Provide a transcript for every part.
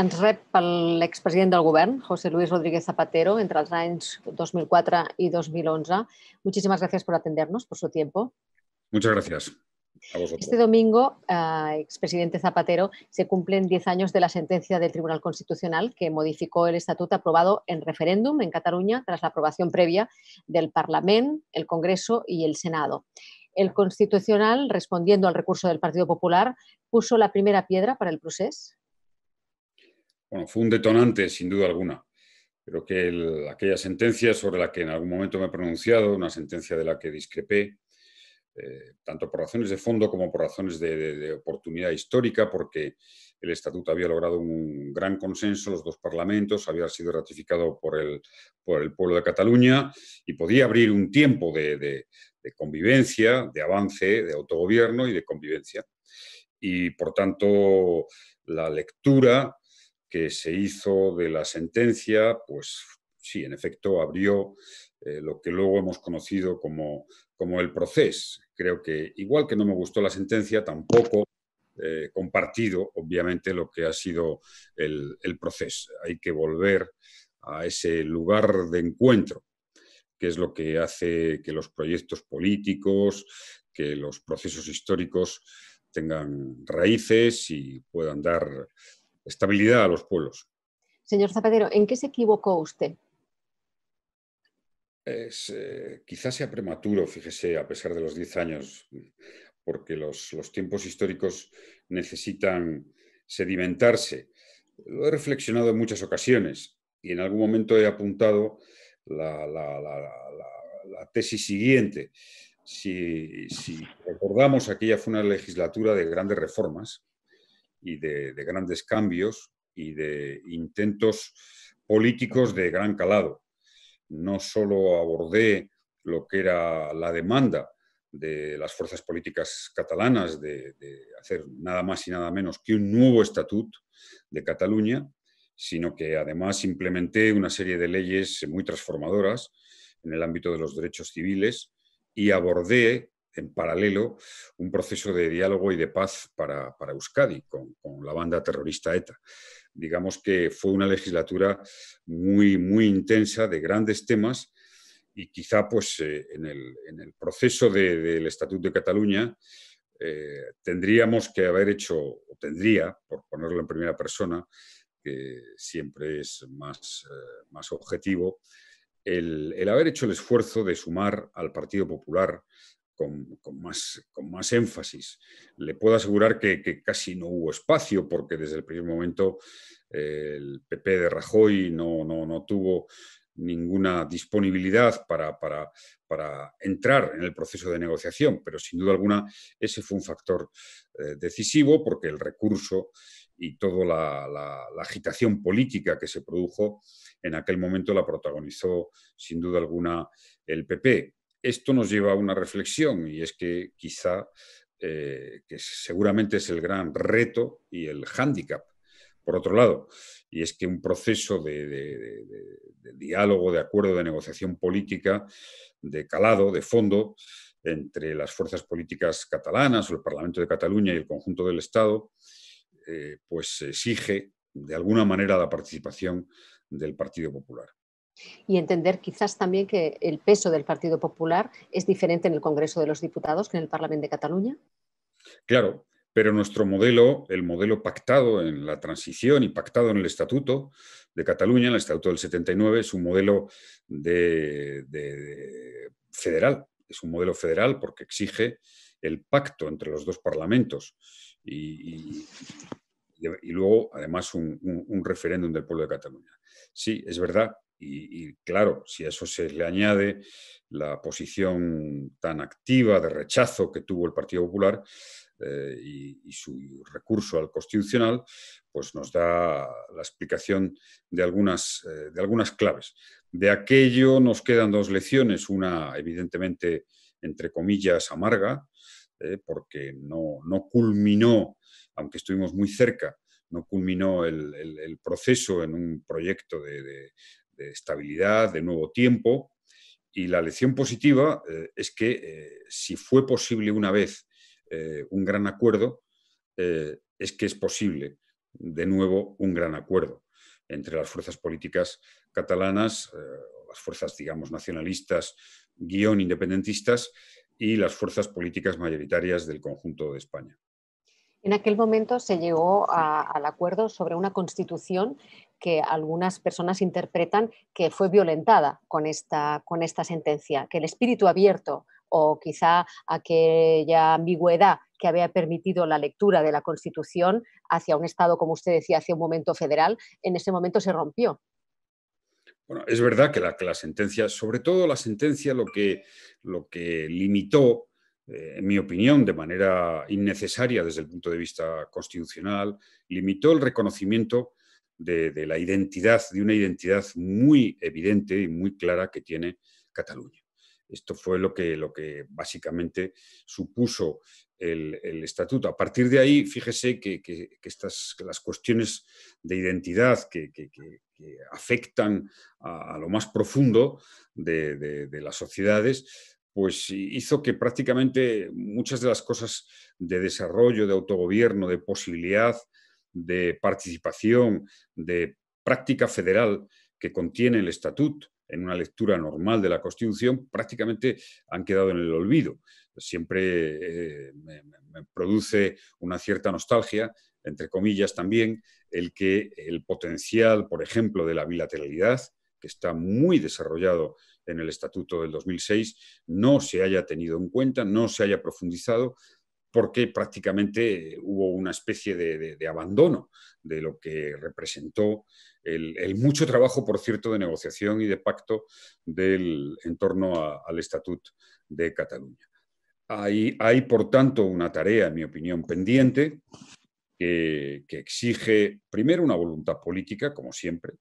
ens rep expresidente del govern, José Luis Rodríguez Zapatero, entre els anys 2004 y 2011. Muchísimas gracias por atendernos, por su tiempo. Muchas gracias. este domingo, eh, expresidente Zapatero, se cumplen 10 años de la sentencia del Tribunal Constitucional que modificó el estatuto aprobado en referéndum en Cataluña tras la aprobación previa del Parlamento, el Congreso y el Senado. El Constitucional, respondiendo al recurso del Partido Popular, puso la primera piedra para el proceso bueno, fue un detonante sin duda alguna. pero que aquella sentencia sobre la que en algún momento me he pronunciado, una sentencia de la que discrepé, eh, tanto por razones de fondo como por razones de, oportunidad histórica, porque el estatuto había logrado un gran consenso, los dos parlamentos, había sido ratificado por el, pueblo de Cataluña y podía abrir un tiempo de, de, convivencia, de avance, de autogobierno y de convivencia. Y por tanto, la lectura que se hizo de la sentencia, pues sí, en efecto, abrió eh, lo que luego hemos conocido como, como el proceso. Creo que, igual que no me gustó la sentencia, tampoco he eh, compartido, obviamente, lo que ha sido el, el proceso. Hay que volver a ese lugar de encuentro, que es lo que hace que los proyectos políticos, que los procesos históricos tengan raíces y puedan dar estabilidad a los pueblos. Señor Zapatero, ¿en qué se equivocó usted? Eh, quizás sea prematuro, fíjese, a pesar de los 10 años, porque los, tiempos históricos necesitan sedimentarse. Lo he reflexionado en muchas ocasiones y en algún momento he apuntado la, tesis siguiente. si recordamos, aquella fue una legislatura de grandes reformas, y de, grandes cambios y de intentos políticos de gran calado. No solo abordé lo que era la demanda de las fuerzas políticas catalanas de, de, hacer nada más y nada menos que un nuevo estatut de Cataluña, sino que además implementé una serie de leyes muy transformadoras en el ámbito de los derechos civiles y abordé en paralelo un proceso de diálogo y de paz para, para Euskadi con, la banda terrorista ETA. Digamos que fue una legislatura muy, muy intensa de grandes temas y quizá pues, eh, en, el, proceso del Estatuto de Cataluña eh, tendríamos que haber hecho, o tendría, por ponerlo en primera persona, que siempre es más, eh, más objetivo, el, el, haber hecho el esfuerzo de sumar al Partido Popular, con, más, énfasis. Le puedo asegurar que, casi no hubo espacio porque desde el primer momento eh, el PP de Rajoy no, tuvo ninguna disponibilidad para, entrar en el proceso de negociación, pero sin duda alguna ese fue un factor eh, decisivo porque el recurso y toda la, agitación política que se produjo en aquel momento la protagonizó sin duda alguna el PP esto nos lleva a una reflexión y es que quizá, eh, que seguramente es el gran reto y el hándicap, por otro lado, y es que un proceso de, diálogo, de acuerdo, de negociación política, de calado, de fondo, entre las fuerzas políticas catalanas o el Parlamento de Cataluña y el conjunto del Estado, eh, pues exige de alguna manera la participación del Partido Popular. Y entender quizás también que el peso del Partido Popular es diferente en el Congreso de los Diputados que en el Parlamento de Cataluña. Claro, pero nuestro modelo, el modelo pactado en la transición y pactado en el Estatuto de Cataluña, en el Estatuto del 79, es un modelo de, federal, es un modelo federal porque exige el pacto entre los dos parlamentos y, luego, además, un referéndum del pueblo de Cataluña. Sí, es verdad y, claro, si a eso se le añade la posición tan activa de rechazo que tuvo el Partido Popular eh, y, su recurso al Constitucional, pues nos da la explicación de algunas, eh, de algunas claves. De aquello nos quedan dos lecciones, una evidentemente, entre comillas, amarga, eh, porque no, no culminó, aunque estuvimos muy cerca, no culminó el, proceso en un proyecto de, de estabilidad, de nuevo tiempo. Y la lección positiva eh, es que eh, si fue posible una vez eh, un gran acuerdo, es que es posible de nuevo un gran acuerdo entre las fuerzas políticas catalanas, las fuerzas, digamos, nacionalistas, guión independentistas y las fuerzas políticas mayoritarias del conjunto de España. En aquel momento se llegó al acuerdo sobre una constitución que algunas personas interpretan que fue violentada con esta, con esta sentencia, que el espíritu abierto o quizá aquella ambigüedad que había permitido la lectura de la Constitución hacia un Estado, como usted decía, hacia un momento federal, en ese momento se rompió. Bueno, es verdad que la, sentencia, sobre todo la sentencia, lo que, lo que limitó, eh, en mi opinión, de manera innecesaria desde el punto de vista constitucional, limitó el reconocimiento de, la identidad, de una identidad muy evidente y muy clara que tiene Cataluña. Esto fue lo que, básicamente supuso el, estatuto. A partir de ahí, fíjese que, estas, las cuestiones de identidad que, afectan a, lo más profundo de las sociedades, pues hizo que prácticamente muchas de las cosas de desarrollo, de autogobierno, de posibilidad de participación, de práctica federal que contiene el Estatuto en una lectura normal de la Constitución, prácticamente han quedado en el olvido. Siempre eh, me produce una cierta nostalgia, entre comillas también, el que el potencial, por ejemplo, de la bilateralidad, que está muy desarrollado en el Estatuto del 2006, no se haya tenido en cuenta, no se haya profundizado, porque prácticamente hubo una especie de, abandono de lo que representó el, mucho trabajo, por cierto, de negociación y de pacto del, en torno al Estatut de Cataluña. Hay, hay, por tanto, una tarea, en mi opinión, pendiente que, exige, primero, una voluntad política, como siempre,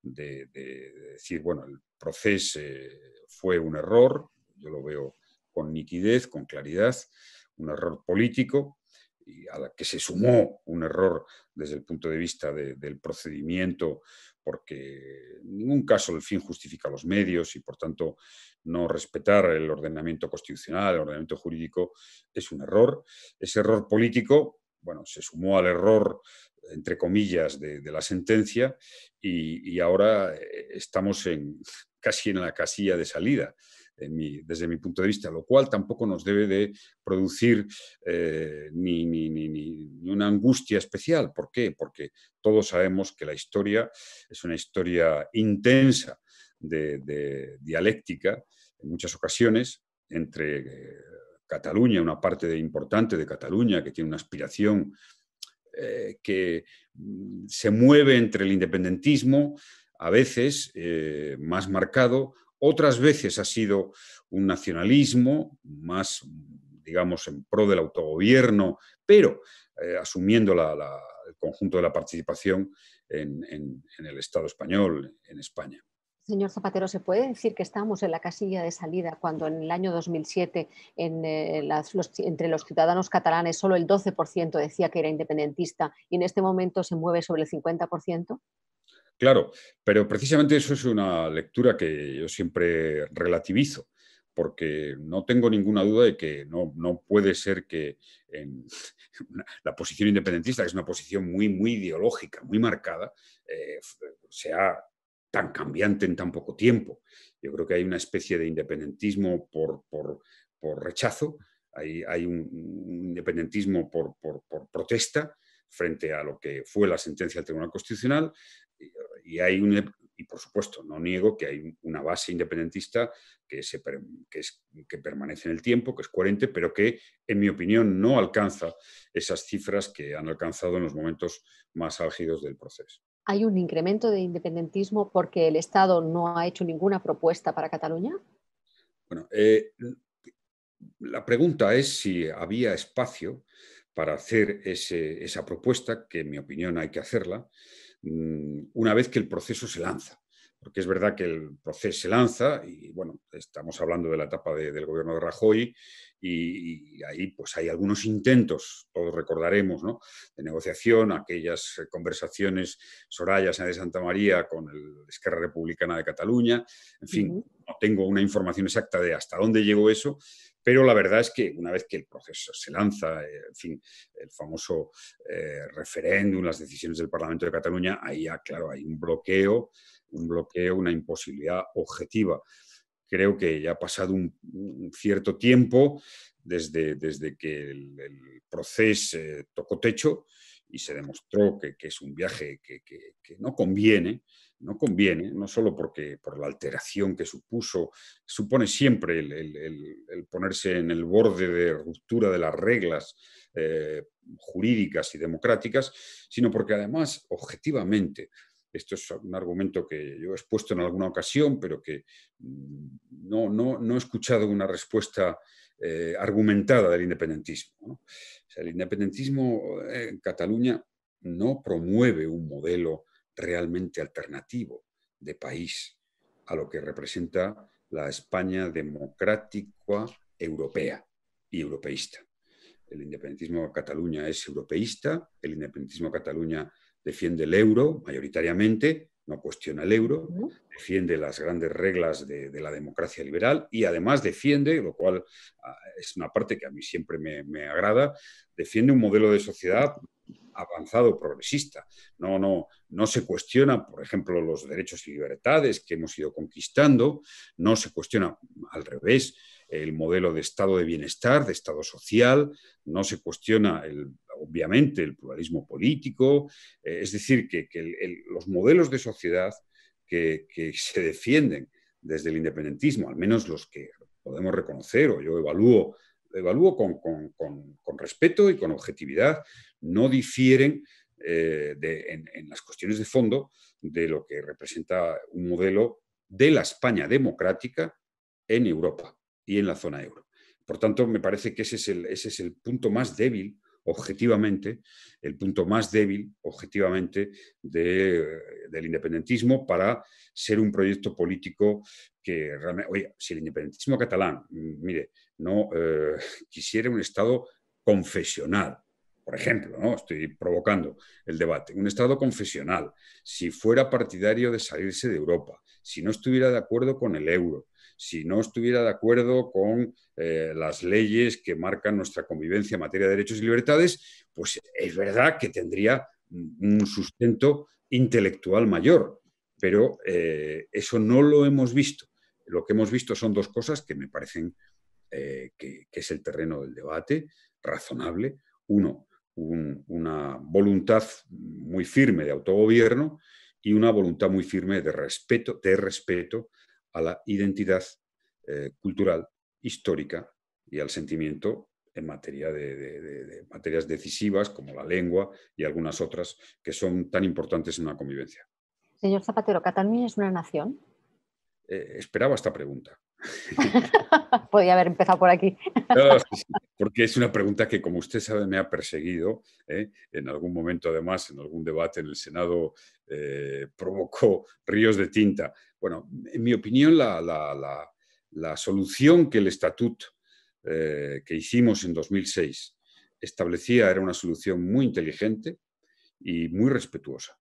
de, de decir, bueno, el proceso eh, fue un error, yo lo veo con nitidez, con claridad, un error político y a la que se sumó un error desde el punto de vista del procedimiento, porque en ningún caso el fin justifica los medios y por tanto no respetar el ordenamiento constitucional, el ordenamiento jurídico es un error. Ese error político, bueno, se sumó al error entre comillas, de, la sentencia y, y, ahora eh, estamos en, casi en la casilla de salida desde mi punto de vista, lo cual tampoco nos debe de producir eh, ni, ni, una angustia especial. ¿Por qué? Porque todos sabemos que la historia es una historia intensa de, dialéctica en muchas ocasiones entre eh, Cataluña, una parte importante de Cataluña que tiene una aspiración eh, que mm, se mueve entre el independentismo, a veces más marcado, otras veces ha sido un nacionalismo más, digamos, en pro del autogobierno, pero eh, asumiendo el conjunto de la participación en, el Estado español, en España. Señor Zapatero, ¿se puede decir que estamos en la casilla de salida cuando en el año 2007 en, eh, entre los ciudadanos catalanes solo el 12% decía que era independentista y en este momento se mueve sobre el 50%? Claro, pero precisamente eso es una lectura que yo siempre relativizo, porque no tengo ninguna duda de que no, puede ser que la posición independentista, que es una posición muy, muy ideológica, muy marcada, eh, sea tan cambiante en tan poco tiempo. Yo creo que hay una especie de independentismo por, rechazo, hay, hay, un independentismo por, por, protesta frente a lo que fue la sentencia del Tribunal Constitucional, y hay y por supuesto, no niego que hay una base independentista que, que, permanece en el tiempo, que es coherente, pero que, en mi opinión, no alcanza esas cifras que han alcanzado en los momentos más álgidos del proceso. ¿Hay un incremento de independentismo porque el Estado no ha hecho ninguna propuesta para Cataluña? Bueno, eh, la pregunta es si había espacio para hacer esa propuesta, que en mi opinión hay que hacerla, Mm, una vez que el proceso se lanza. Porque es verdad que el proceso se lanza y, bueno, estamos hablando de la etapa del gobierno de Rajoy y, ahí pues hay algunos intentos, todos recordaremos, ¿no? de negociación, aquellas conversaciones Soraya de Santa María con el Esquerra Republicana de Cataluña, en fin, no tengo una información exacta de hasta dónde llegó eso, pero la verdad es que una vez que el proceso se lanza, eh, en fin, el famoso eh, referéndum, las decisiones del Parlamento de Cataluña, ahí ya, claro, hay un bloqueo, un bloqueo, una imposibilidad objetiva. Creo que ya ha pasado un, cierto tiempo desde, que el, proceso eh, tocó techo, y se demostró que, es un viaje que, no conviene, no conviene, no solo porque, por la alteración que supuso, supone siempre el, ponerse en el borde de ruptura de las reglas eh, jurídicas y democráticas, sino porque además, objetivamente, esto es un argumento que yo he expuesto en alguna ocasión, pero que mm, no, no, no he escuchado una respuesta eh, argumentada del independentismo. el independentismo eh, en Cataluña no promueve un modelo realmente alternativo de país a lo que representa la España democrática europea y europeísta. El independentismo de Cataluña es europeísta, el independentismo Cataluña defiende el euro mayoritariamente, no cuestiona el euro, defiende las grandes reglas de, la democracia liberal y además defiende, lo cual ah, es una parte que a mí siempre me, agrada, defiende un modelo de sociedad avanzado progresista. No, no, no se cuestiona, por ejemplo, los derechos y libertades que hemos ido conquistando, no se cuestiona al revés el modelo de Estado de bienestar, de Estado social, no se cuestiona el, obviamente el pluralismo político, eh, es decir, que, los modelos de sociedad que, se defienden desde el independentismo, al menos los que podemos reconocer o yo evalúo, evalúo con, respeto y con objetividad, no difieren eh, en las cuestiones de fondo de lo que representa un modelo de la España democrática en Europa y en la zona euro. Por tanto, me parece que ese es el, ese es el punto más débil objetivamente, el punto más débil objetivamente del independentismo para ser un proyecto político que realmente, oye, si el independentismo catalán, mm, mire, no eh, quisiera un Estado confesional, por ejemplo, ¿no? estoy provocando el debate, un Estado confesional, si fuera partidario de salirse de Europa, si no estuviera de acuerdo con el euro, si no estuviera de acuerdo con eh, las leyes que marcan nuestra convivencia en materia de derechos y libertades, pues es verdad que tendría un sustento intelectual mayor, pero eh, eso no lo hemos visto. Lo que hemos visto son dos cosas que me parecen eh, que, es el terreno del debate razonable. Uno, una voluntad muy firme de autogobierno y una voluntad muy firme de respeto, de respeto a la identidad eh, cultural, histórica y al sentimiento en materia de, materias decisivas como la lengua y algunas otras que son tan importantes en una convivencia. Señor Zapatero, ¿Cataluña es una nación? Eh, esperaba esta pregunta. Podía haber empezado por aquí. porque es una pregunta que, como usted sabe, me ha perseguido. ¿eh? En algún momento, además, en algún debate en el Senado eh, provocó ríos de tinta. Bueno, en mi opinión, la, solución que el estatuto eh, que hicimos en 2006 establecía era una solución muy inteligente y muy respetuosa,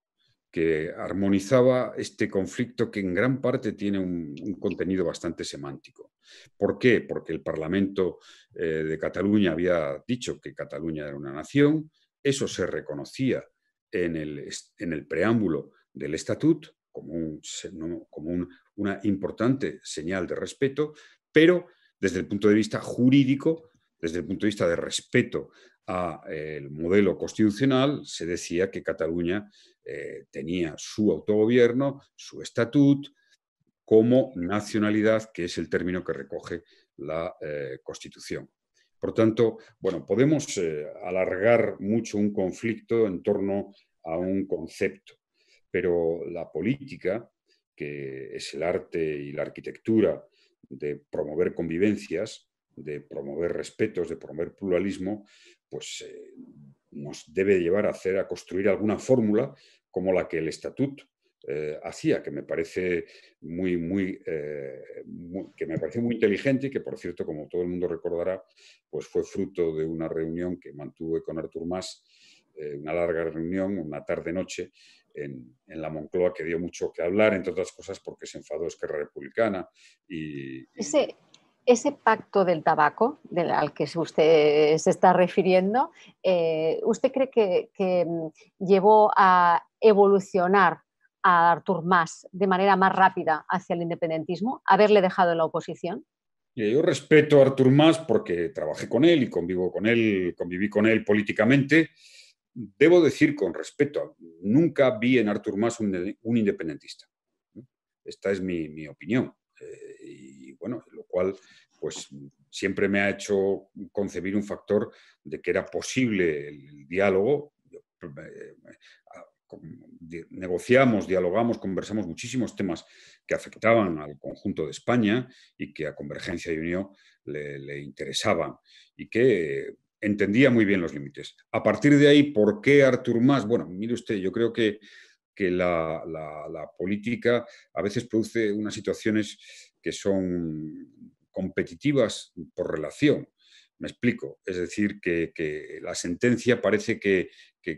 que armonizaba este conflicto que en gran parte tiene un, contenido bastante semántico. ¿Por qué? Porque el Parlamento eh, de Cataluña había dicho que Cataluña era una nación, eso se reconocía en el, preámbulo del estatut como, una importante señal de respeto, pero desde el punto de vista jurídico, desde el punto de vista de respeto al eh, modelo constitucional, se decía que Cataluña eh, tenía su autogobierno, su estatut, como nacionalidad, que es el término que recoge la eh, Constitución. Por tanto, bueno, podemos eh, alargar mucho un conflicto en torno a un concepto, pero la política, que es el arte y la arquitectura de promover convivencias, de promover respetos, de promover pluralismo, pues eh, nos debe llevar a hacer, a construir alguna fórmula como la que el estatuto eh, hacía, que me parece muy, muy, eh, que me muy inteligente y que, por cierto, como todo el mundo recordará, pues fue fruto de una reunión que mantuve con Artur Mas, eh, una larga reunión, una tarde-noche, en, la Moncloa, que dio mucho que hablar, entre otras cosas porque se enfadó Esquerra Republicana y... Ese, ese pacto del tabaco al que usted se está refiriendo, ¿usted cree que, que mm, llevó a evolucionar a Artur Mas de manera más rápida hacia el independentismo, haberle dejado la oposición? Yo respeto a Artur Mas porque trabajé con él y convivo con él, conviví con él políticamente. Debo decir con respeto, nunca vi en Artur Mas un, independentista. Esta es mi, opinión. Eh, y bueno, lo cual pues siempre me ha hecho concebir un factor de que era posible el diálogo. Eh, negociamos, dialogamos, conversamos muchísimos temas que afectaban al conjunto de España y que a Convergencia y Unión le, interesaban y que entendía muy bien los límites. A partir de ahí, ¿por qué Artur Mas? Bueno, mire usted, yo creo que, la, política a veces produce unas situaciones que son competitivas por relación. Me explico. Es decir, que, la sentencia parece que,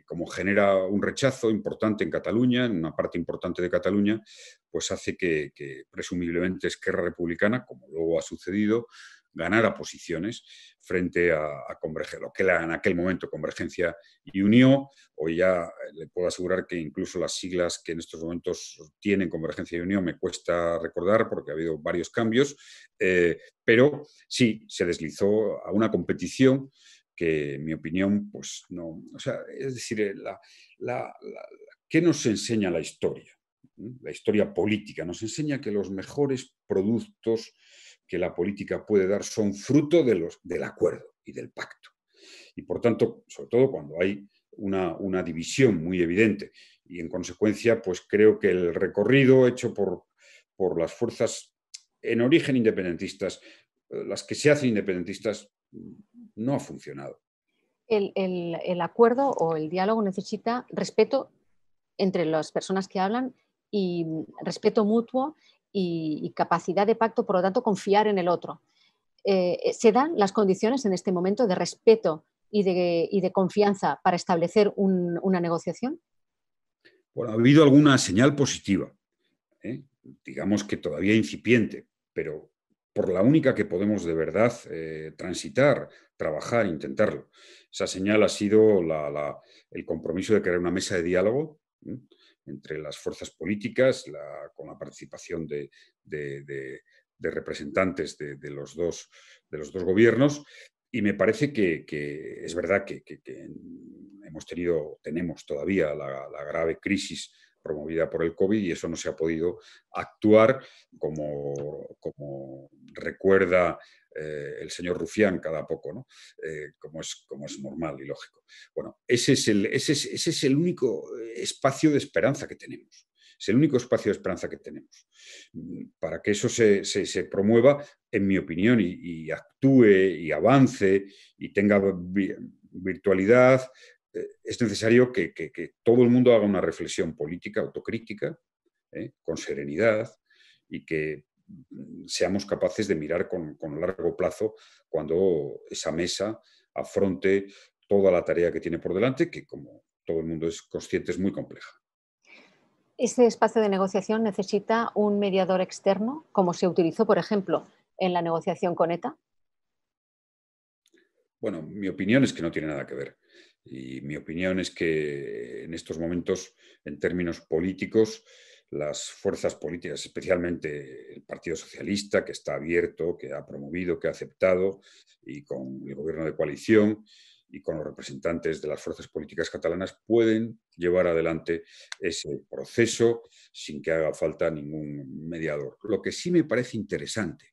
como genera un rechazo importante en Cataluña, en una parte importante de Cataluña, pues hace que, que presumiblemente Esquerra Republicana, como luego ha sucedido, ganar a posiciones frente a, Convergencia, lo que era en aquel momento Convergencia y Unión. Hoy ya eh, le puedo asegurar que incluso las siglas que en estos momentos tienen Convergencia y Unión me cuesta recordar porque ha habido varios cambios, eh, pero sí, se deslizó a una competición que en mi opinión, pues no, es decir, eh, ¿qué nos enseña la historia? ¿Mm? La historia política nos enseña que los mejores productos que la política puede dar son fruto de los, del acuerdo y del pacto. Y por tanto, sobre todo cuando hay una, división muy evidente. Y en consecuencia, pues creo que el recorrido hecho por, por las fuerzas en origen independentistas, eh, las que se hacen independentistas, no ha funcionado. El, el acuerdo o el diálogo necesita respeto entre las personas que hablan y respeto mutuo y, capacidad de pacto, por lo tanto, confiar en el otro. Eh, eh, se dan las condiciones en este momento de respeto y de, confianza para establecer una negociación? Bueno, ha habido alguna señal positiva, ¿eh? digamos que todavía incipiente, pero por la única que podemos de verdad transitar, trabajar, intentarlo. Esa señal ha sido el compromiso de crear una mesa de diálogo entre las fuerzas políticas, con la participación de, de, representantes los dos, de, los dos, gobiernos. Y me parece que, es verdad que, hemos tenido, tenemos todavía la, grave crisis promovida por el COVID y eso no se ha podido actuar como, como recuerda eh, el señor Rufián cada poco, ¿no? Eh, como, es, como es normal y lógico. Bueno, ese es, el, ese, es, el único espacio de esperanza que tenemos. Es el único espacio de esperanza que tenemos. Para que eso se, promueva, en mi opinión, y, actúe y avance y tenga virtualidad, eh, es necesario que, que, todo el mundo haga una reflexión política, autocrítica, con serenidad, y que seamos capaces de mirar con, largo plazo cuando esa mesa afronte toda la tarea que tiene por delante, que como todo el mundo es consciente es muy compleja. ¿Este espacio de negociación necesita un mediador externo, como se utilizó, por ejemplo, en la negociación con ETA? Bueno, mi opinión es que no tiene nada que ver. Y mi opinión es que en estos momentos, en términos políticos, las fuerzas políticas, especialmente el Partido Socialista, que está abierto, que ha promovido, que ha aceptado, y con el gobierno de coalición y con los representantes de las fuerzas políticas catalanas, pueden llevar adelante ese proceso sin que haga falta ningún mediador. Lo que sí me parece interesante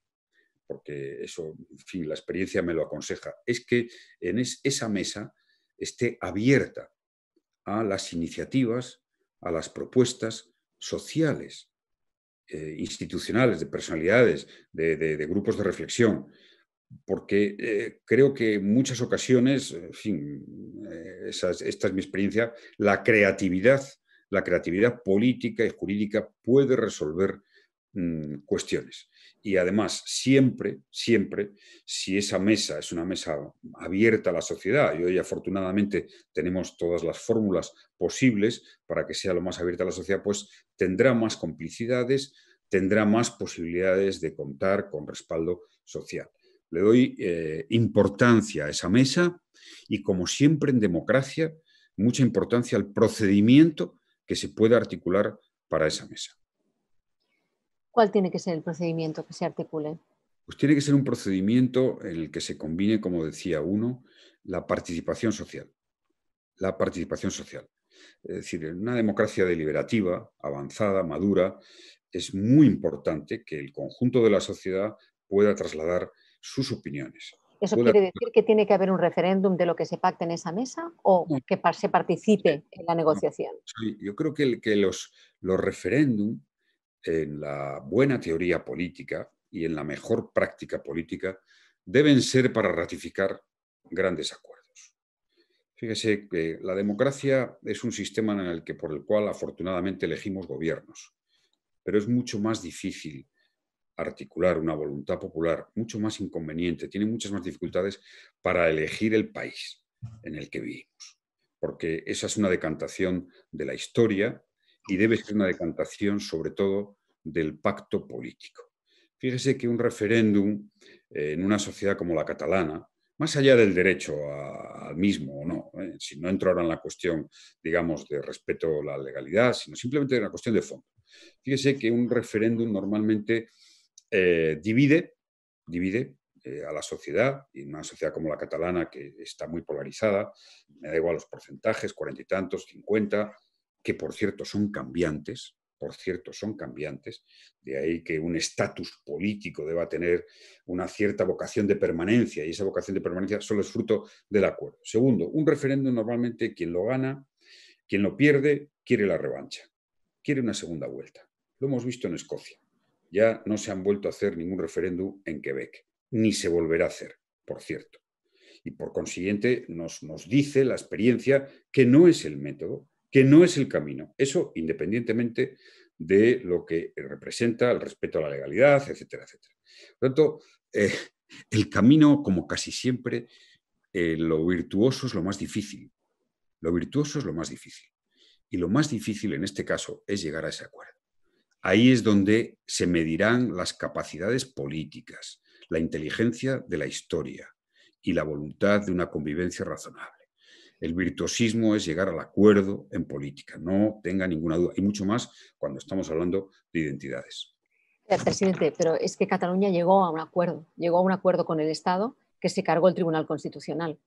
porque eso, en fin, la experiencia me lo aconseja, es que en esa mesa esté abierta a las iniciativas, a las propuestas sociales, eh, institucionales, de personalidades, de, grupos de reflexión, porque eh, creo que en muchas ocasiones, eh, fin, esta es mi experiencia, la creatividad, la creatividad política y jurídica puede resolver mm, cuestiones. Y además, siempre, siempre, si esa mesa es una mesa abierta a la sociedad, y hoy afortunadamente tenemos todas las fórmulas posibles para que sea lo más abierta a la sociedad, pues tendrá más complicidades, tendrá más posibilidades de contar con respaldo social. Le doy eh, importancia a esa mesa y, como siempre en democracia, mucha importancia al procedimiento que se pueda articular para esa mesa. ¿Cuál tiene que ser el procedimiento que se articule? Pues tiene que ser un procedimiento en el que se combine, como decía uno, la participación social. La participación social. Es decir, en una democracia deliberativa, avanzada, madura, es muy importante que el conjunto de la sociedad pueda trasladar sus opiniones. ¿Eso quiere decir que tiene que haber un referéndum de lo que se pacte en esa mesa o que se participe en la negociación? yo creo que, los, los referéndum en la buena teoría política y en la mejor práctica política deben ser para ratificar grandes acuerdos. Fíjese que la democracia es un sistema en el que, por el cual afortunadamente elegimos gobiernos, pero es mucho más difícil articular una voluntad popular, mucho más inconveniente, tiene muchas más dificultades para elegir el país en el que vivimos, porque esa es una decantación de la historia y debe ser una decantación sobre todo del pacto político. Fíjese que un referéndum eh, en una sociedad como la catalana, más allá del derecho al mismo o no, eh, si no entro ahora en la cuestión, digamos, de respeto a la legalidad, sino simplemente en la cuestión de fondo. Fíjese que un referéndum normalmente eh, divide, divide a la sociedad, y una sociedad como la catalana que está muy polarizada, me da igual los porcentajes, cuarenta y tantos, cincuenta, que por cierto son cambiantes, por cierto son cambiantes, de ahí que un estatus político deba tener una cierta vocación de permanencia y esa vocación de permanencia solo es fruto del acuerdo. Segundo, un referéndum normalmente quien lo gana, quien lo pierde, quiere la revancha, quiere una segunda vuelta. Lo hemos visto en Escocia. Ya no se han vuelto a hacer ningún referéndum en Quebec, ni se volverá a hacer, por cierto. Y por consiguiente nos, nos dice la experiencia que no es el método, que no es el camino. Eso independientemente de lo que representa el respeto a la legalidad, etcétera, etcétera. Por lo tanto, eh, el camino, como casi siempre, eh, lo virtuoso es lo más difícil. Lo virtuoso es lo más difícil. Y lo más difícil en este caso es llegar a ese acuerdo. Ahí es donde se medirán las capacidades políticas, la inteligencia de la historia y la voluntad de una convivencia razonable. El virtuosismo es llegar al acuerdo en política, no tenga ninguna duda, y mucho más cuando estamos hablando de identidades. Presidente, pero es que Cataluña llegó a un acuerdo, llegó a un acuerdo con el Estado que se cargó el Tribunal Constitucional.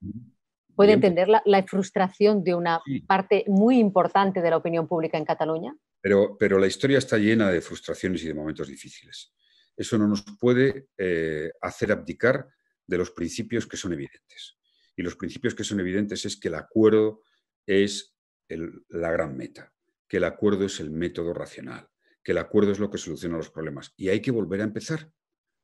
¿Puede entender la, frustración de una parte muy importante de la opinión pública en Cataluña? Pero, la historia está llena de frustraciones y de momentos difíciles. Eso no nos puede eh, hacer abdicar de los principios que son evidentes. Y los principios que son evidentes es que el acuerdo es la gran meta, que el acuerdo es el método racional, que el acuerdo es lo que soluciona los problemas. Y hay que volver a empezar,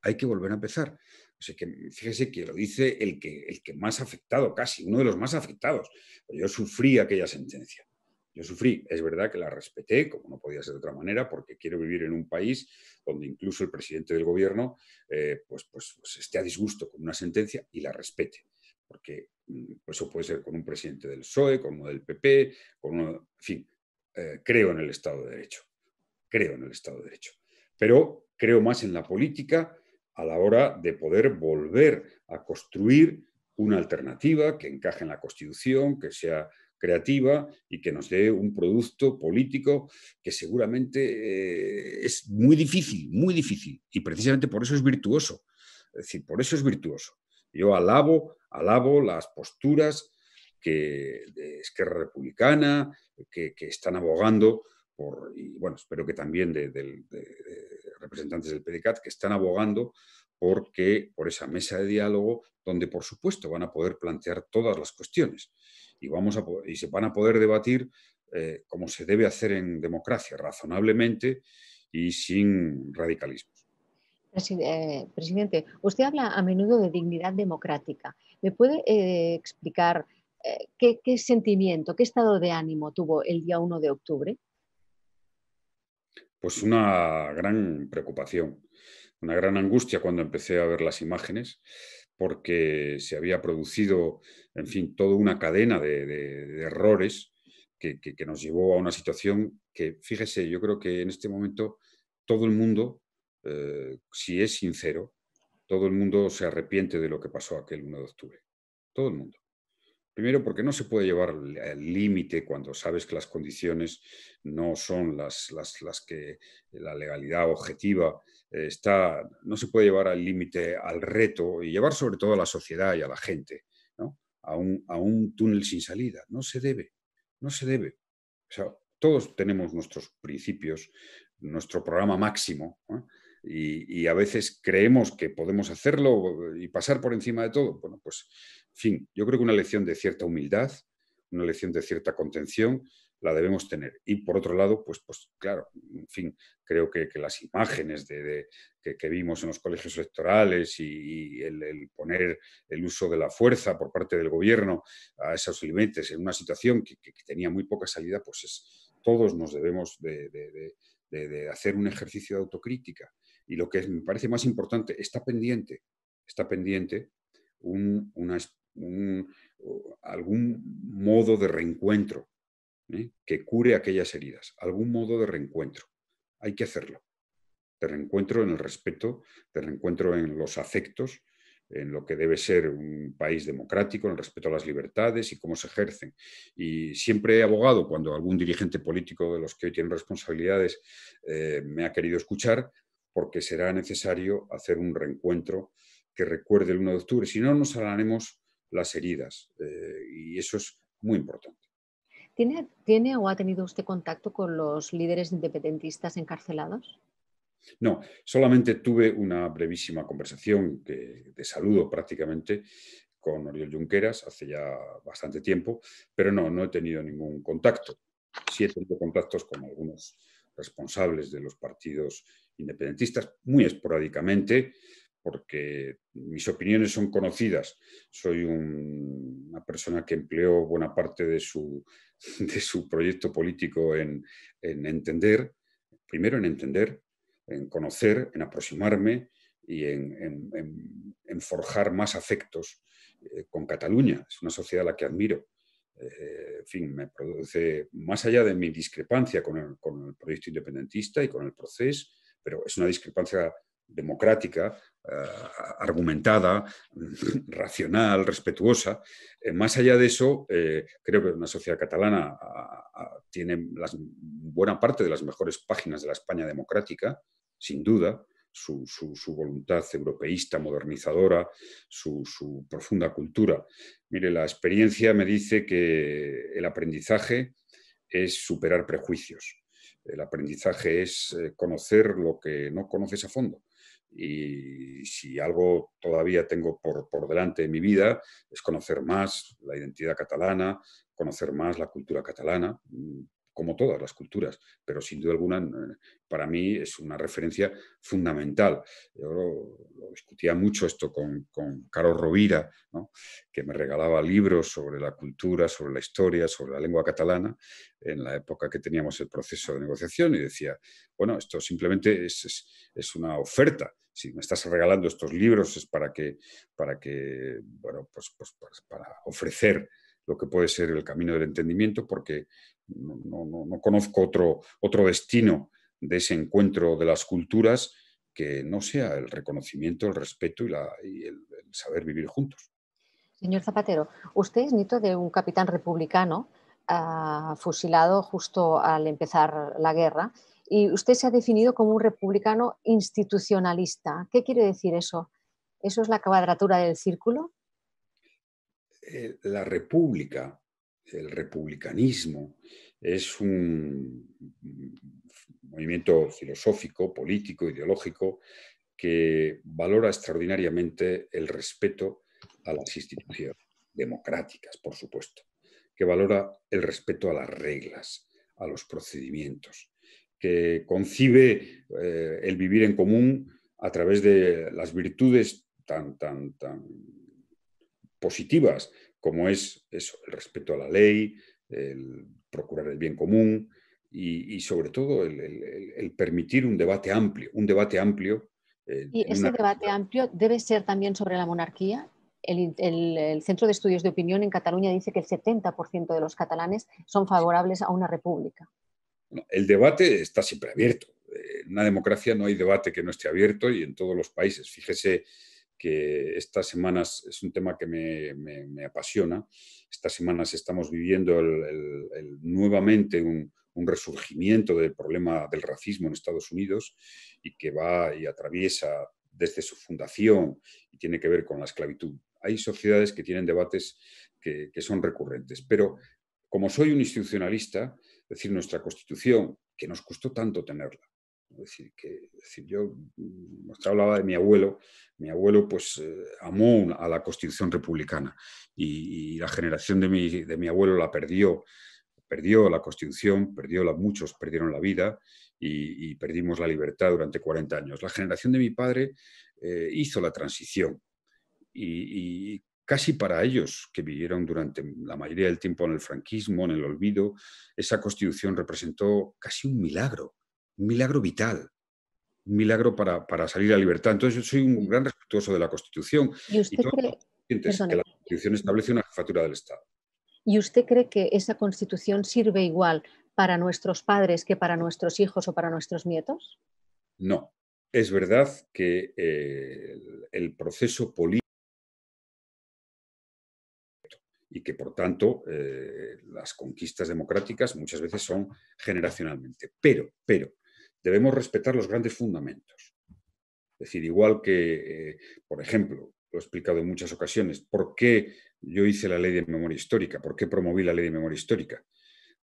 hay que volver a empezar. O sea que fíjese que lo dice el que, el que más afectado, casi, uno de los más afectados. Yo sufrí aquella sentencia. Yo sufrí, es verdad que la respeté, como no podía ser de otra manera, porque quiero vivir en un país donde incluso el presidente del gobierno eh, pues, pues, pues, esté a disgusto con una sentencia y la respete porque mm, pues, eso puede ser con un presidente del PSOE, con uno del PP, con uno, en fin, eh, creo en el Estado de Derecho, creo en el Estado de Derecho, pero creo más en la política a la hora de poder volver a construir una alternativa que encaje en la Constitución, que sea creativa y que nos dé un producto político que seguramente eh, es muy difícil, muy difícil, y precisamente por eso es virtuoso. Es decir, por eso es virtuoso. Yo alabo, alabo las posturas que de Esquerra Republicana, que, están abogando por, y bueno, espero que también de, representantes del PDCAT, que están abogando porque, por esa mesa de diálogo, donde por supuesto van a poder plantear todas las cuestiones y, vamos y se van a poder debatir eh, como se debe hacer en democracia, razonablemente y sin radicalismo. Eh, presidente, usted habla a menudo de dignidad democrática. ¿Me puede eh, explicar eh, qué, sentimiento, qué estado de ánimo tuvo el día 1 de octubre? Pues una gran preocupación, una gran angustia cuando empecé a ver las imágenes, porque se había producido, en fin, toda una cadena de, errores que, que nos llevó a una situación que, fíjese, yo creo que en este momento todo el mundo eh, si es sincero, todo el mundo se arrepiente de lo que pasó aquel 1 de octubre. Todo el mundo. Primero porque no se puede llevar al límite cuando sabes que las condiciones no son las, que la legalidad objetiva eh, está, no se puede llevar al límite al reto y llevar sobre todo a la sociedad y a la gente a, un, túnel sin salida. No se debe, no se debe. todos tenemos nuestros principios, nuestro programa máximo y, a veces creemos que podemos hacerlo y pasar por encima de todo. Bueno, pues, en fin, yo creo que una lección de cierta humildad, una lección de cierta contención, la debemos tener. Y por otro lado, pues, pues claro, en fin, creo que, las imágenes de, que, vimos en los colegios electorales y, el, poner el uso de la fuerza por parte del gobierno a esos límites en una situación que, tenía muy poca salida, pues todos nos debemos de hacer un ejercicio de autocrítica y lo que me parece más importante, está pendiente, está pendiente algún modo de reencuentro ¿eh? que cure aquellas heridas, algún modo de reencuentro. Hay que hacerlo. Te reencuentro en el respeto, te reencuentro en los afectos, en lo que debe ser un país democrático, en el respeto a las libertades y cómo se ejercen. Y siempre he abogado, cuando algún dirigente político de los que hoy tienen responsabilidades eh, me ha querido escuchar, porque será necesario hacer un reencuentro que recuerde el 1 de octubre, si no nos sanaremos las heridas eh, y eso es muy importante. ¿Tiene, ¿Tiene o ha tenido usted contacto con los líderes independentistas encarcelados? No, solamente tuve una brevísima conversación que, de saludo prácticamente con Oriol Junqueras hace ya bastante tiempo, pero no, no he tenido ningún contacto. Sí he tenido contactos con algunos responsables de los partidos independentistas muy esporádicamente, porque mis opiniones son conocidas. Soy una persona que empleó buena parte de su, de su proyecto político en, en, entender, primero en entender, en conocer, en aproximarme y en, en, forjar más afectos eh, con Cataluña. Es una sociedad a la que admiro. Eh, en fin, me produce, más allá de mi discrepancia con el, con el proyecto independentista y con el proceso, pero es una discrepancia democrática, eh, argumentada, racional, respetuosa. Eh, más allá de eso, eh, creo que una sociedad catalana tiene buena parte de las mejores páginas de la España democrática, sin duda. Su, voluntad europeísta, modernizadora, su, su, profunda cultura. Mire, la experiencia me dice que el aprendizaje es superar prejuicios el aprendizaje es eh, conocer lo que no conoces a fondo. Y si algo todavía tengo por, por delante en mi vida es conocer más la identidad catalana, conocer más la cultura catalana, como todas las culturas, pero sin duda alguna eh, para mí es una referencia fundamental. Yo lo, discutía mucho esto con, Caro Rovira, que me regalaba libros sobre la cultura, sobre la historia, sobre la lengua catalana, en la época que teníamos el proceso de negociación, y decía, bueno, esto simplemente es, una oferta. Si me estás regalando estos libros es para que, para que bueno, pues, pues para ofrecer lo que puede ser el camino del entendimiento, porque no, conozco otro, otro destino de ese encuentro de las culturas que no sea el reconocimiento, el respeto y, el, saber vivir juntos. Señor Zapatero, usted es nieto de un capitán republicano ah, fusilado justo al empezar la guerra y usted se ha definido como un republicano institucionalista. ¿Qué quiere decir eso? ¿Eso es la cuadratura del círculo? Eh, la república el republicanismo es un movimiento filosófico, político, ideológico, que valora extraordinariamente el respeto a las instituciones democráticas, por supuesto, que valora el respeto a las reglas, a los procedimientos, que concibe eh, el vivir en común a través de las virtudes tan, tan, tan positivas como es eso, el respeto a la ley, el procurar el bien común y, sobre todo el, permitir un debate amplio, un debate amplio. Eh, ¿Y ese debate amplio debe ser también sobre la monarquía? El, el, Centro de Estudios de Opinión en Cataluña dice que el 70% de los catalanes son favorables a una república. El debate está siempre abierto. Eh, en una democracia no hay debate que no esté abierto y en todos los países. Fíjese que estas semanas es un tema que me, apasiona. Estas semanas estamos viviendo el, nuevamente un, resurgimiento del problema del racismo en Estados Unidos y que va y atraviesa desde su fundación y tiene que ver con la esclavitud. Hay sociedades que tienen debates que, que son recurrentes, pero como soy un institucionalista, es decir, nuestra constitución, que nos costó tanto tenerla, decir, que, yo mm, hablaba de mi abuelo. Mi abuelo pues eh, amó a la Constitución republicana y, la generación de mi, abuelo la perdió. Perdió la Constitución, perdió la, muchos perdieron la vida y, perdimos la libertad durante 40 años. La generación de mi padre eh, hizo la transición y casi para ellos que vivieron durante la mayoría del tiempo en el franquismo, en el olvido, esa constitución representó casi un milagro milagro vital, un milagro para, salir a libertad. Entonces yo soy un gran respetuoso de la Constitución. ¿Y usted cree que la Constitución establece una jefatura del Estado? ¿Y usted cree que esa Constitución sirve igual para nuestros padres que para nuestros hijos o para nuestros nietos? No. Es verdad que eh, el proceso político y que por tanto eh, las conquistas democráticas muchas veces son generacionalmente. Pero, pero, debemos respetar los grandes fundamentos. Es decir, igual que, eh, por ejemplo, lo he explicado en muchas ocasiones, ¿por qué yo hice la ley de memoria histórica? ¿Por qué promoví la ley de memoria histórica?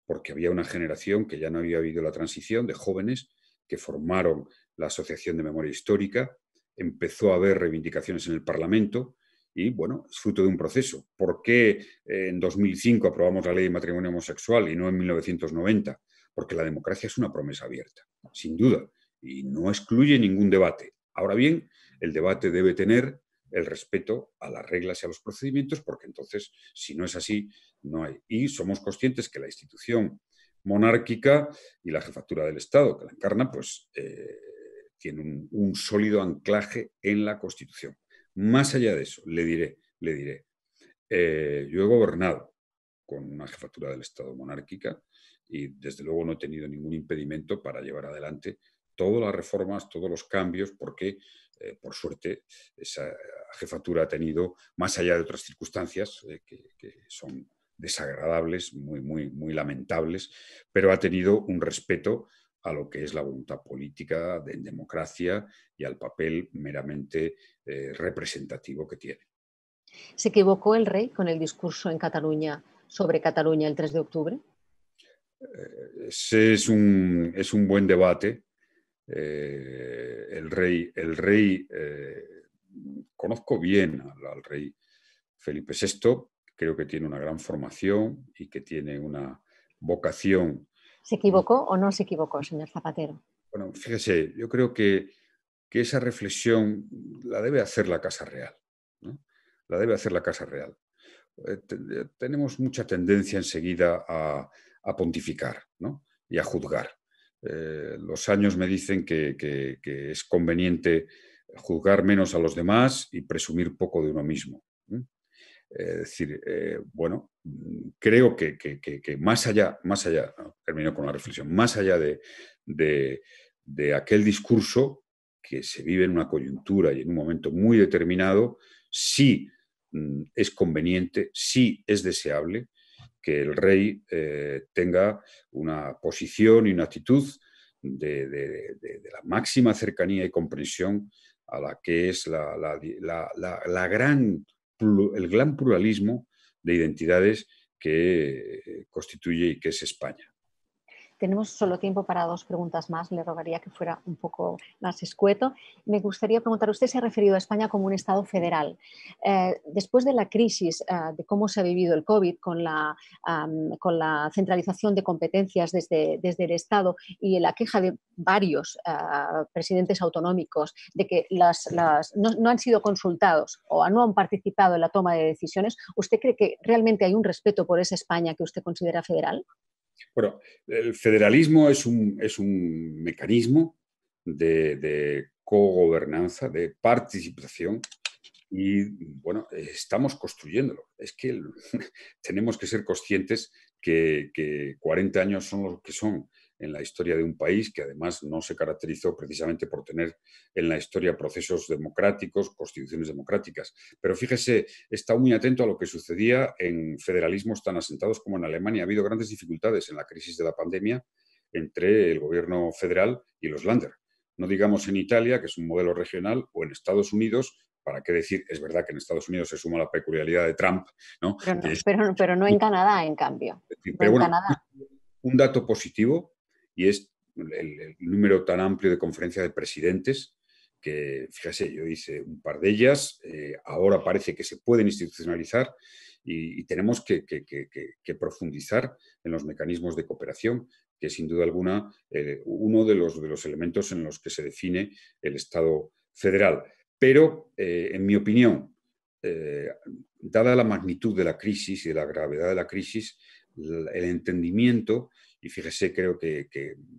Porque había una generación que ya no había habido la transición de jóvenes que formaron la Asociación de Memoria Histórica, empezó a haber reivindicaciones en el Parlamento y, bueno, es fruto de un proceso. ¿Por qué eh, en 2005 aprobamos la ley de matrimonio homosexual y no en 1990? porque la democracia es una promesa abierta, sin duda, y no excluye ningún debate. Ahora bien, el debate debe tener el respeto a las reglas y a los procedimientos, porque entonces, si no es así, no hay. Y somos conscientes que la institución monárquica y la jefatura del Estado que la encarna, pues eh, tiene un, sólido anclaje en la Constitución. Más allá de eso, le diré, le diré, eh, yo he gobernado con una jefatura del Estado monárquica y desde luego no he tenido ningún impedimento para llevar adelante todas las reformas, todos los cambios, porque eh, por suerte esa jefatura ha tenido, más allá de otras circunstancias eh, que, son desagradables, muy, muy, muy lamentables, pero ha tenido un respeto a lo que es la voluntad política de democracia y al papel meramente eh, representativo que tiene. ¿Se equivocó el rey con el discurso en Cataluña sobre Cataluña el 3 de octubre? Ese es un, buen debate. Eh, el rey, el rey eh, conozco bien al, rey Felipe VI, creo que tiene una gran formación y que tiene una vocación. ¿Se equivocó o no se equivocó, señor Zapatero? Bueno, fíjese, yo creo que, esa reflexión la debe hacer la Casa Real. La debe hacer la Casa Real. Eh, tenemos mucha tendencia enseguida a, a pontificar y a juzgar. Eh, los años me dicen que, es conveniente juzgar menos a los demás y presumir poco de uno mismo. es decir, eh, bueno, creo que, más allá, más allá, termino con la reflexión, más allá de, de aquel discurso que se vive en una coyuntura y en un momento muy determinado, sí mm, es conveniente, sí es deseable que el rey eh, tenga una posición y una actitud de, la máxima cercanía y comprensión a la que es la, la gran, el gran pluralismo de identidades que eh, constituye y que es España. Tenemos solo tiempo para dos preguntas más. Le rogaría que fuera un poco más escueto. Me gustaría preguntar, usted se ha referido a España como un Estado federal. Eh, después de la crisis eh, de cómo se ha vivido el COVID con la, centralización de competencias desde, el Estado y la queja de varios eh, presidentes autonómicos de que no, han sido consultados o no han participado en la toma de decisiones, ¿usted cree que realmente hay un respeto por esa España que usted considera federal? Bueno, el federalismo es un, mecanismo de, de cogobernanza, de participación, y bueno, estamos construyéndolo. Es que tenemos que ser conscientes que, que, 40 años son los que son en la historia de un país que además no se caracterizó precisamente por tener en la historia procesos democráticos, constituciones democráticas. Pero fíjese, está muy atento a lo que sucedía en federalismos tan asentados como en Alemania. Ha habido grandes dificultades en la crisis de la pandemia entre el gobierno federal y los Länder. No digamos en Italia, que es un modelo regional, o en Estados Unidos, ¿para qué decir? Es verdad que en Estados Unidos se suma la peculiaridad de Trump, ¿no? Pero no, pero, no en Canadá, en cambio. un dato positivo y es el, número tan amplio de conferencias de presidentes que, fíjese, yo hice un par de ellas, eh, ahora parece que se pueden institucionalizar y, tenemos que, profundizar en los mecanismos de cooperación, que sin duda alguna eh, uno de los, elementos en los que se define el Estado federal. Pero, eh, en mi opinión, dada la magnitud de la crisis y de la gravedad de la crisis, el entendimiento y fíjese, creo que,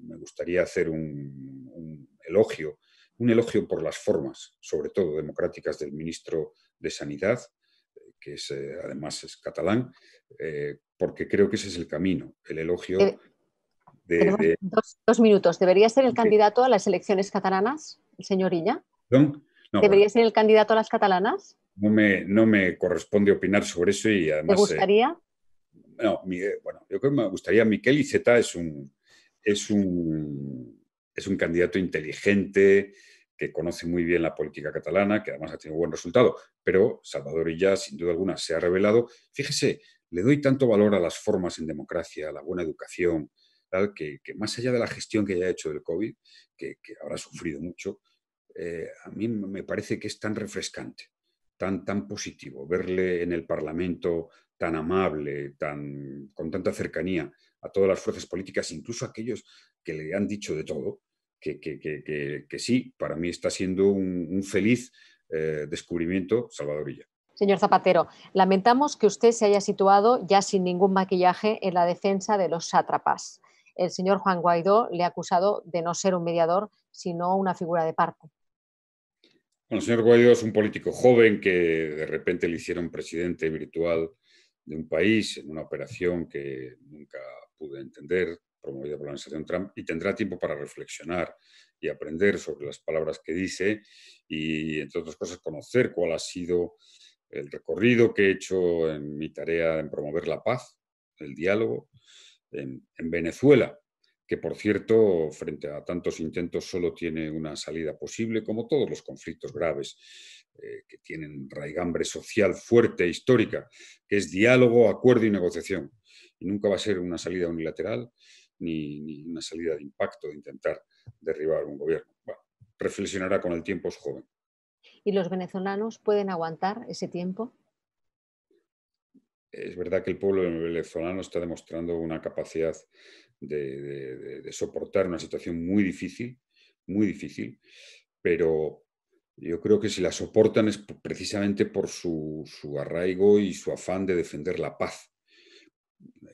me gustaría hacer un, elogio, un elogio por las formas, sobre todo democráticas, del ministro de Sanidad, que es, eh, además es catalán, eh, porque creo que ese es el camino, el elogio. Eh, de, dos, minutos. ¿Debería ser el candidato a las elecciones catalanas, el señor ¿Debería ser el candidato a las catalanas? No me, no me corresponde opinar sobre eso y además... ¿Me gustaría? Eh, bueno, yo creo que me gustaría, Miquel Iceta es un, es un, es un candidato inteligente, que conoce muy bien la política catalana, que además ha tenido buen resultado, pero Salvador ya sin duda alguna, se ha revelado. Fíjese, le doy tanto valor a las formas en democracia, a la buena educación, que, más allá de la gestión que haya hecho del COVID, que, habrá sufrido mucho, eh, a mí me parece que es tan refrescante, tan, tan positivo verle en el Parlamento tan amable, tan, con tanta cercanía a todas las fuerzas políticas, incluso a aquellos que le han dicho de todo, que, que, sí, para mí está siendo un, feliz eh, descubrimiento descubrimiento Salvadorilla. Señor Zapatero, lamentamos que usted se haya situado ya sin ningún maquillaje en la defensa de los sátrapas. El señor Juan Guaidó le ha acusado de no ser un mediador, sino una figura de parte. Bueno, el señor Guaidó es un político joven que de repente le hicieron presidente virtual de un país en una operación que nunca pude entender, promovida por la administración Trump, y tendrá tiempo para reflexionar y aprender sobre las palabras que dice y, entre otras cosas, conocer cuál ha sido el recorrido que he hecho en mi tarea en promover la paz, el diálogo en, en Venezuela, que por cierto, frente a tantos intentos, solo tiene una salida posible, como todos los conflictos graves eh, que tienen raigambre social fuerte e histórica, que es diálogo, acuerdo y negociación. Y nunca va a ser una salida unilateral ni, una salida de impacto de intentar derribar un gobierno. Bueno, reflexionará con el tiempo, es joven. ¿Y los venezolanos pueden aguantar ese tiempo? Es verdad que el pueblo venezolano está demostrando una capacidad de, soportar una situación muy difícil, muy difícil, pero yo creo que si la soportan es precisamente por su, su arraigo y su afán de defender la paz,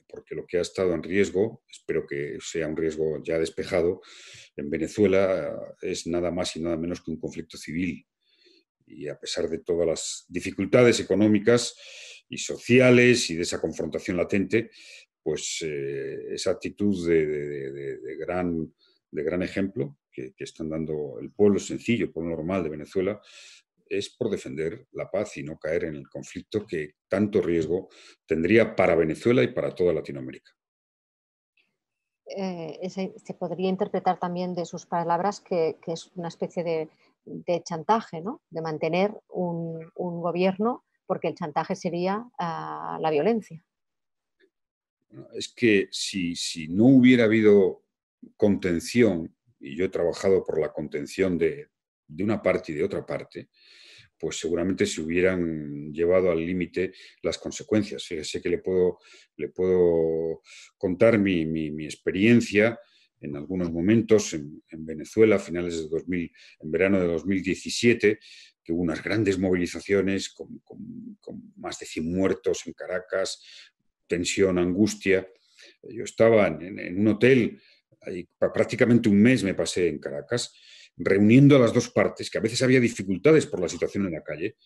porque lo que ha estado en riesgo, espero que sea un riesgo ya despejado, en Venezuela es nada más y nada menos que un conflicto civil. Y a pesar de todas las dificultades económicas y sociales y de esa confrontación latente, pues eh, esa actitud de, gran, ejemplo que, están dando el pueblo sencillo, el pueblo normal de Venezuela, es por defender la paz y no caer en el conflicto que tanto riesgo tendría para Venezuela y para toda Latinoamérica. Eh, se podría interpretar también de sus palabras que, es una especie de, chantaje, ¿no? de mantener un, gobierno, porque el chantaje sería ah, la violencia es que si, no hubiera habido contención, y yo he trabajado por la contención de, una parte y de otra parte, pues seguramente se hubieran llevado al límite las consecuencias. Sé que le puedo, contar mi, experiencia en algunos momentos en, Venezuela, a finales de 2000, en verano de 2017, que hubo unas grandes movilizaciones con más de 100 muertos en Caracas, tensión, angustia. Yo estaba en, un hotel, prácticamente un mes me pasé en Caracas, reuniendo a las dos partes, que a veces había dificultades por la situación en la calle,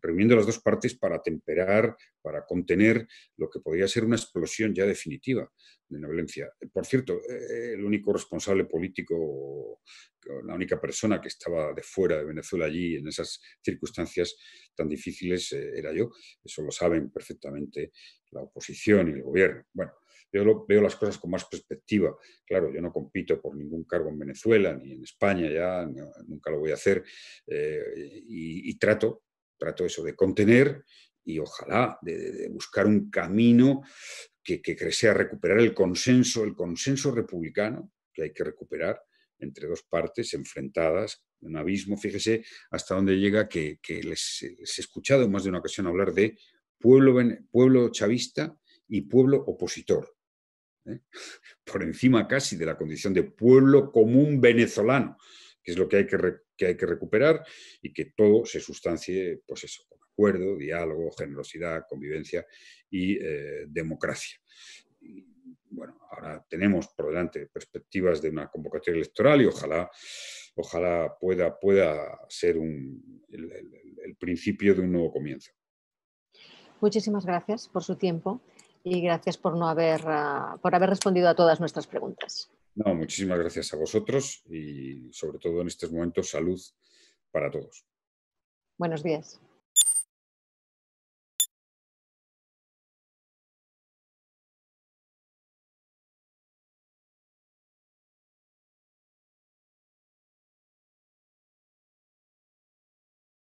reuniendo las dos partes para temperar, para contener lo que podría ser una explosión ya definitiva de la violencia. Por cierto, eh, el único responsable político, la única persona que estaba de fuera de Venezuela allí en esas circunstancias tan difíciles eh, era yo. Eso lo saben perfectamente la oposición y el gobierno. Bueno, yo veo las cosas con más perspectiva. Claro, yo no compito por ningún cargo en Venezuela ni en España, ya nunca lo voy a hacer, eh, y, trato trato eso de contener y ojalá de, buscar un camino que, crece a recuperar el consenso, el consenso republicano que hay que recuperar entre dos partes enfrentadas, un abismo. Fíjese hasta dónde llega que, les, he escuchado en más de una ocasión hablar de pueblo, chavista y pueblo opositor, ¿eh? por encima casi de la condición de pueblo común venezolano que es lo que hay que, recuperar y que todo se sustancie, pues eso, con acuerdo, diálogo, generosidad, convivencia y eh, democracia. bueno, ahora tenemos por delante perspectivas de una convocatoria electoral y ojalá, ojalá pueda, pueda ser el, principio de un nuevo comienzo. Muchísimas gracias por su tiempo y gracias por no ah, por haber respondido a todas nuestras preguntas. No, muchísimas gracias a vosotros y sobre todo en estos momentos salud para todos. Buenos días.